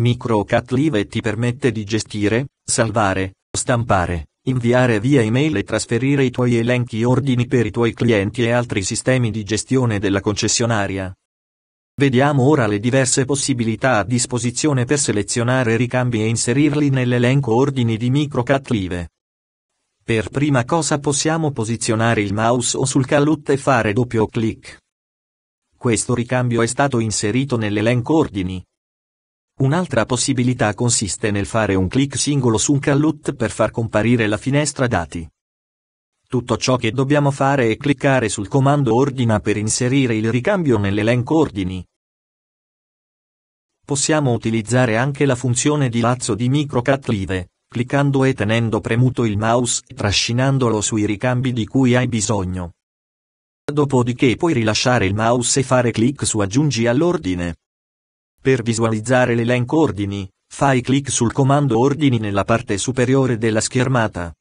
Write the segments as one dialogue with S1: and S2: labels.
S1: MicroCat Live ti permette di gestire, salvare, stampare, inviare via email e trasferire i tuoi elenchi ordini per i tuoi clienti e altri sistemi di gestione della concessionaria. Vediamo ora le diverse possibilità a disposizione per selezionare ricambi e inserirli nell'elenco ordini di MicroCat Live. Per prima cosa possiamo posizionare il mouse o sul callut e fare doppio clic. Questo ricambio è stato inserito nell'elenco ordini, Un'altra possibilità consiste nel fare un clic singolo su un callut per far comparire la finestra dati. Tutto ciò che dobbiamo fare è cliccare sul comando ordina per inserire il ricambio nell'elenco ordini. Possiamo utilizzare anche la funzione di lazzo di microcat live, cliccando e tenendo premuto il mouse e trascinandolo sui ricambi di cui hai bisogno. Dopodiché puoi rilasciare il mouse e fare clic su aggiungi all'ordine. Per visualizzare l'elenco ordini, fai clic sul comando ordini nella parte superiore della schermata.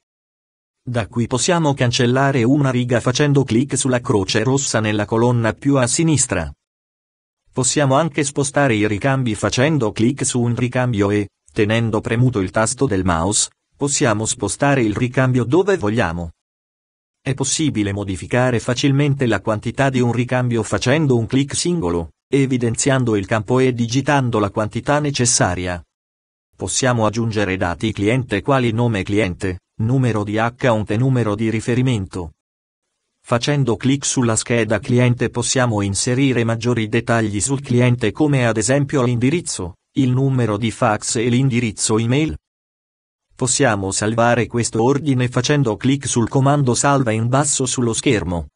S1: Da qui possiamo cancellare una riga facendo clic sulla croce rossa nella colonna più a sinistra. Possiamo anche spostare i ricambi facendo clic su un ricambio e, tenendo premuto il tasto del mouse, possiamo spostare il ricambio dove vogliamo. È possibile modificare facilmente la quantità di un ricambio facendo un clic singolo evidenziando il campo e digitando la quantità necessaria. Possiamo aggiungere dati cliente quali nome cliente, numero di account e numero di riferimento. Facendo clic sulla scheda cliente possiamo inserire maggiori dettagli sul cliente come ad esempio l'indirizzo, il numero di fax e l'indirizzo email. Possiamo salvare questo ordine facendo clic sul comando salva in basso sullo schermo.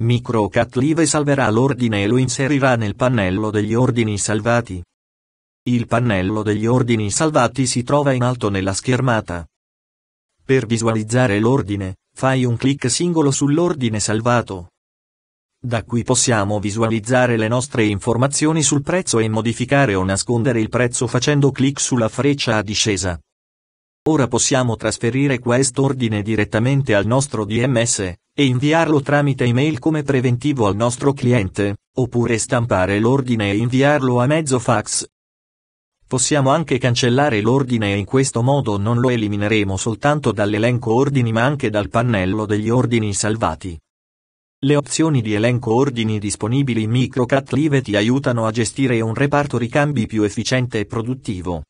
S1: Microcatlive salverà l'ordine e lo inserirà nel pannello degli ordini salvati. Il pannello degli ordini salvati si trova in alto nella schermata. Per visualizzare l'ordine, fai un clic singolo sull'ordine salvato. Da qui possiamo visualizzare le nostre informazioni sul prezzo e modificare o nascondere il prezzo facendo clic sulla freccia a discesa. Ora possiamo trasferire quest'ordine direttamente al nostro DMS, e inviarlo tramite email come preventivo al nostro cliente, oppure stampare l'ordine e inviarlo a mezzo fax. Possiamo anche cancellare l'ordine e in questo modo non lo elimineremo soltanto dall'elenco ordini ma anche dal pannello degli ordini salvati. Le opzioni di elenco ordini disponibili in MicroCat Live ti aiutano a gestire un reparto ricambi più efficiente e produttivo.